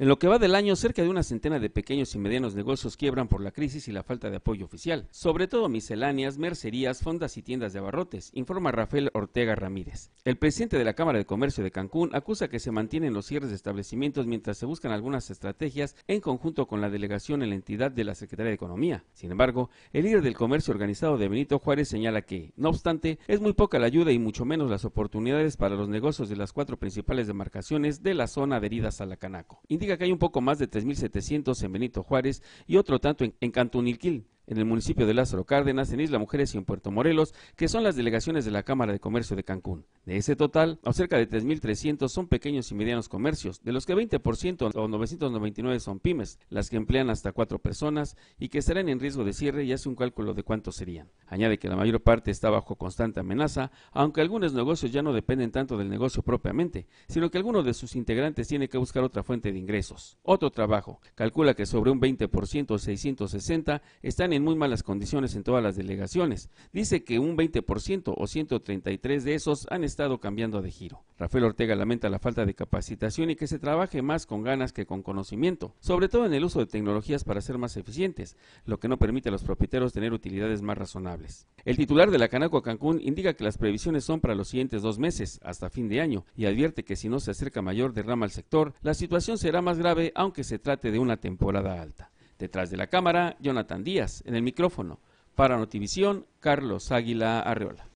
En lo que va del año, cerca de una centena de pequeños y medianos negocios quiebran por la crisis y la falta de apoyo oficial, sobre todo misceláneas, mercerías, fondas y tiendas de abarrotes, informa Rafael Ortega Ramírez. El presidente de la Cámara de Comercio de Cancún acusa que se mantienen los cierres de establecimientos mientras se buscan algunas estrategias en conjunto con la delegación en la entidad de la Secretaría de Economía. Sin embargo, el líder del comercio organizado de Benito Juárez señala que, no obstante, es muy poca la ayuda y mucho menos las oportunidades para los negocios de las cuatro principales demarcaciones de la zona adheridas a la Canaco que hay un poco más de 3.700 en Benito Juárez y otro tanto en, en Cantunilquil en el municipio de Lázaro Cárdenas, en Isla Mujeres y en Puerto Morelos, que son las delegaciones de la Cámara de Comercio de Cancún. De ese total, cerca de 3.300 son pequeños y medianos comercios, de los que 20% o 999 son pymes, las que emplean hasta cuatro personas y que estarán en riesgo de cierre y hace un cálculo de cuántos serían. Añade que la mayor parte está bajo constante amenaza, aunque algunos negocios ya no dependen tanto del negocio propiamente, sino que alguno de sus integrantes tiene que buscar otra fuente de ingresos, otro trabajo. Calcula que sobre un 20% o 660 están en en muy malas condiciones en todas las delegaciones. Dice que un 20% o 133 de esos han estado cambiando de giro. Rafael Ortega lamenta la falta de capacitación y que se trabaje más con ganas que con conocimiento, sobre todo en el uso de tecnologías para ser más eficientes, lo que no permite a los propietarios tener utilidades más razonables. El titular de la Canaco Cancún indica que las previsiones son para los siguientes dos meses, hasta fin de año, y advierte que si no se acerca mayor derrama al sector, la situación será más grave aunque se trate de una temporada alta. Detrás de la cámara, Jonathan Díaz. En el micrófono, para Notivisión, Carlos Águila Arreola.